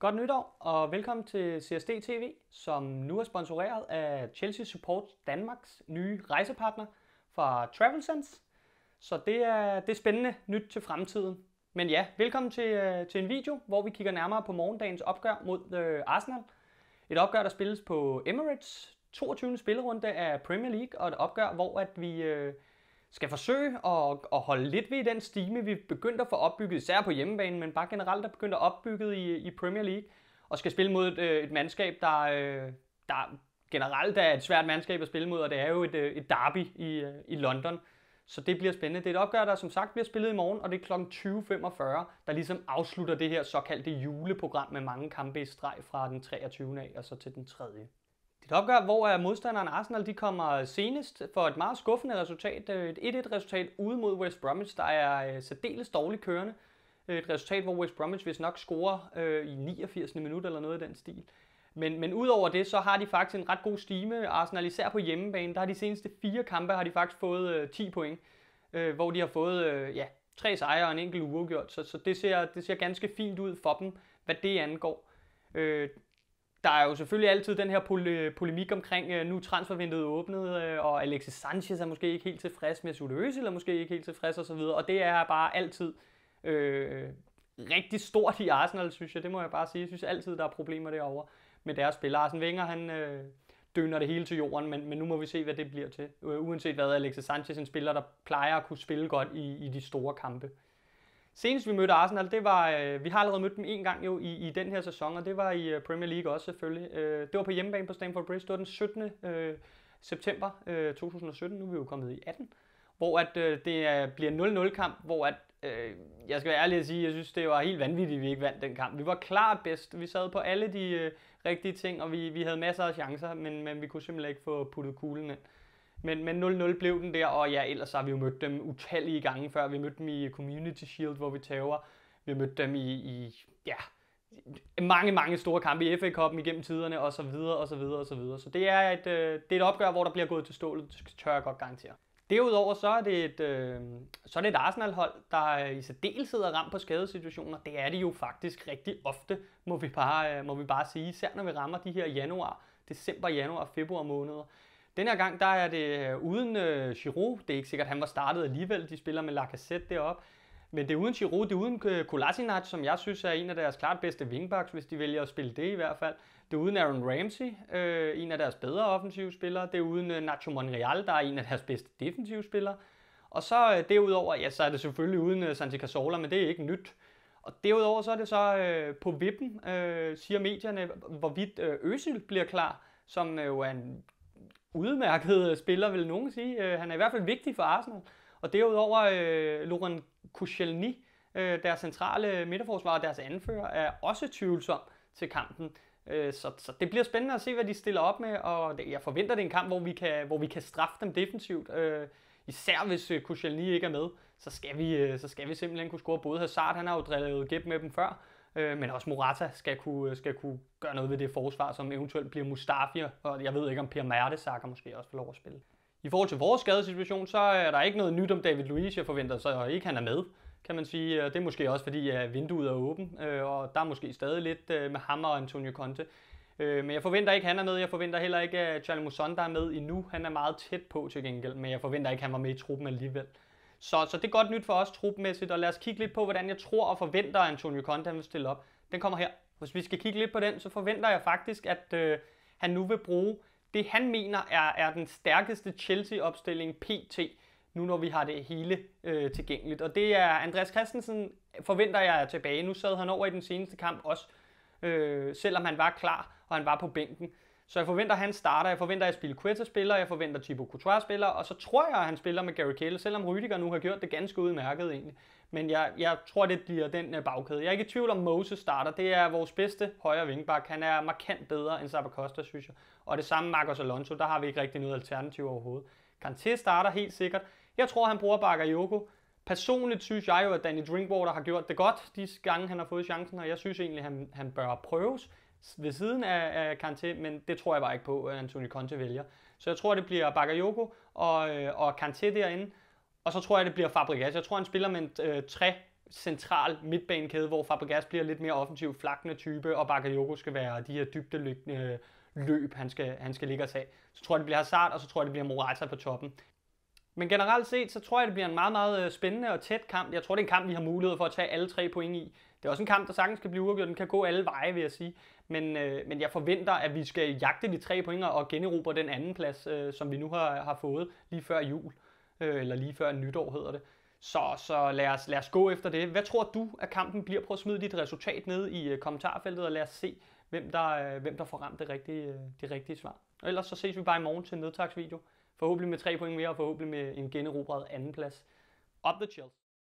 Godt nytår, og velkommen til CSD TV, som nu er sponsoreret af Chelsea Support Danmarks nye rejsepartner fra TravelSense. Så det er, det er spændende nyt til fremtiden. Men ja, velkommen til, øh, til en video, hvor vi kigger nærmere på morgendagens opgør mod øh, Arsenal. Et opgør, der spilles på Emirates, 22. spillerunde af Premier League, og et opgør, hvor at vi øh, skal forsøge at, at holde lidt ved den stime, vi begyndte at få opbygget, især på hjemmebane, men bare generelt er begyndt at opbygget i, i Premier League, og skal spille mod et, øh, et mandskab, der, øh, der generelt er et svært mandskab at spille mod, og det er jo et, øh, et derby i, i London. Så det bliver spændende. Det er et opgør, der som sagt bliver spillet i morgen, og det er kl. 20.45, der ligesom afslutter det her såkaldte juleprogram med mange kampe i streg fra den 23. af og så til den 3. Et opgør, hvor øh, modstanderen Arsenal de kommer senest for et meget skuffende resultat. Øh, et 1-1 resultat ude mod West Bromwich, der er øh, særdeles dårligt kørende. Et resultat, hvor West Bromwich hvis nok scorer øh, i 89. minut eller noget i den stil. Men, men udover det, så har de faktisk en ret god stime. Arsenal især på hjemmebane, der har de seneste fire kampe, har de faktisk fået øh, 10 point. Øh, hvor de har fået øh, ja, tre sejre og en enkelt uafgjort. Så, så det, ser, det ser ganske fint ud for dem, hvad det angår. Øh, der er jo selvfølgelig altid den her pole, polemik omkring, øh, nu nu transfervinduet åbnet, øh, og Alexis Sanchez er måske ikke helt tilfreds med Sule eller måske ikke helt tilfreds osv., og, og det er bare altid øh, rigtig stort i Arsenal, synes jeg. Det må jeg bare sige. Jeg synes altid, der er problemer derovre med deres spillere. Arsene Wenger, han øh, døner det hele til jorden, men, men nu må vi se, hvad det bliver til. Uanset hvad, Alexis Sanchez en spiller, der plejer at kunne spille godt i, i de store kampe. Senest vi mødte Arsenal, det var, øh, vi har allerede mødt dem en gang jo i, i den her sæson, og det var i øh, Premier League også selvfølgelig. Øh, det var på hjemmebane på Stamford Bridge, det var den 17. Øh, september øh, 2017, nu er vi jo kommet i 18, hvor at øh, det bliver 0-0 kamp, hvor at, øh, jeg skal være ærlig at sige, jeg synes det var helt vanvittigt, at vi ikke vandt den kamp. Vi var klart bedst, vi sad på alle de øh, rigtige ting, og vi, vi havde masser af chancer, men, men vi kunne simpelthen ikke få puttet kuglen ind. Øh, men, men 0-0 blev den der, og ja, ellers har vi jo mødt dem utallige gange før. Vi mødte dem i Community Shield, hvor vi tager. Vi mødte dem i, i ja, mange, mange store kampe i FA Cup'en igennem tiderne, og så videre, og så videre, og så videre. Så det er et, øh, det er et opgør, hvor der bliver gået til stålet, det tør jeg godt garantere. Derudover så er det et, øh, så er det et Arsenal-hold, der øh, i særdeleshed er ramt på skadesituationer. Det er det jo faktisk rigtig ofte, må vi bare, øh, må vi bare sige. Især når vi rammer de her januar, december, januar, februar måneder. Den her gang, der er det øh, uden øh, Giroud. Det er ikke sikkert, at han var startet alligevel. De spiller med Lacazette deroppe. Men det er uden Giroud, det er uden øh, Kolasinac, som jeg synes er en af deres klart bedste wingbacks, hvis de vælger at spille det i hvert fald. Det er uden Aaron Ramsey, øh, en af deres bedre offensive spillere. Det er uden øh, Nacho Monreal, der er en af deres bedste defensive spillere. Og så øh, derudover, ja, så er det selvfølgelig uden øh, Santi Cazorla, men det er ikke nyt. Og derudover så er det så øh, på vippen, øh, siger medierne, hvorvidt øh, Øsil bliver klar, som øh, jo er en udmærket spiller, vil nogen sige. Øh, han er i hvert fald vigtig for Arsenal. Og derudover øh, Laurent Koscielny, øh, deres centrale midterforsvar og deres anfører, er også tvivlsom til kampen. Øh, så, så det bliver spændende at se, hvad de stiller op med, og jeg forventer, det er en kamp, hvor vi kan, hvor vi kan straffe dem defensivt. Øh, især hvis øh, Koscielny ikke er med, så skal, vi, øh, så skal vi simpelthen kunne score. Både Hazard, han har jo drillet gæb med dem før, øh, men også Morata skal kunne, øh, skal kunne gøre noget ved det forsvar, som eventuelt bliver Mustafi, og jeg ved ikke, om Per Mertesacker måske også får lov at spille. I forhold til vores skadesituation, så er der ikke noget nyt om David Luiz, jeg forventer så ikke, han er med kan man sige. Det er måske også fordi, at vinduet er øh, og der er måske stadig lidt øh, med ham og Antonio Conte. Øh, men jeg forventer ikke, at han er med. Jeg forventer heller ikke, at Charlie Musonda er med endnu. Han er meget tæt på til gengæld, men jeg forventer ikke, at han var med i truppen alligevel. Så, så det er godt nyt for os trupmæssigt, og lad os kigge lidt på, hvordan jeg tror og forventer, at Antonio Conte vil stille op. Den kommer her. Hvis vi skal kigge lidt på den, så forventer jeg faktisk, at øh, han nu vil bruge det, han mener er, er den stærkeste Chelsea-opstilling PT, nu når vi har det hele øh, tilgængeligt. Og det er Andreas Christensen, forventer jeg er tilbage. Nu sad han over i den seneste kamp også, øh, selvom han var klar, og han var på bænken. Så jeg forventer, at han starter. Jeg forventer, at Spilicueta spiller. Jeg forventer, at Thibaut Courtois spiller. Og så tror jeg, at han spiller med Gary Cahill, selvom Rydiger nu har gjort det ganske udmærket egentlig. Men jeg, jeg tror, det bliver den øh, bagkæde. Jeg er ikke i tvivl om, Moses starter. Det er vores bedste højre vingbak. Han er markant bedre end Zappa Costa, synes jeg. Og det samme Marcos Alonso. Der har vi ikke rigtig noget alternativ overhovedet. Kanté starter helt sikkert. Jeg tror, han bruger Bakayoko. Personligt synes jeg jo, at Danny Drinkwater har gjort det godt de gange, han har fået chancen, og jeg synes egentlig, at han, han bør prøves ved siden af, af Kanté, men det tror jeg bare ikke på, at Antonio Conte vælger. Så jeg tror, det bliver Bakayoko og, øh, og Kanté derinde, og så tror jeg, det bliver Fabregas. Jeg tror, han spiller med en øh, tre central midtbanekæde, hvor Fabregas bliver lidt mere offensiv, flakkende type, og Bakayoko skal være de her dybdeløbende øh, løb, han skal, han skal ligge og tage. Så tror jeg, det bliver Hazard, og så tror jeg, det bliver Morata på toppen. Men generelt set, så tror jeg, det bliver en meget, meget øh, spændende og tæt kamp. Jeg tror, det er en kamp, vi har mulighed for at tage alle tre point i. Det er også en kamp, der sagtens kan blive uafgjort. Den kan gå alle veje, vil jeg sige. Men, øh, men jeg forventer, at vi skal jagte de tre pointer og generobre den anden plads, øh, som vi nu har, har fået lige før jul, øh, eller lige før nytår hedder det. Så, så lad, os, lad os gå efter det. Hvad tror du, at kampen bliver? Prøv at smide dit resultat ned i øh, kommentarfeltet, og lad os se, hvem der, øh, hvem der får ramt det rigtige, øh, det rigtige svar. Og ellers så ses vi bare i morgen til en nedtagsvideo. Forhåbentlig med tre point mere, og forhåbentlig med en generobret anden plads. Up the Chelsea.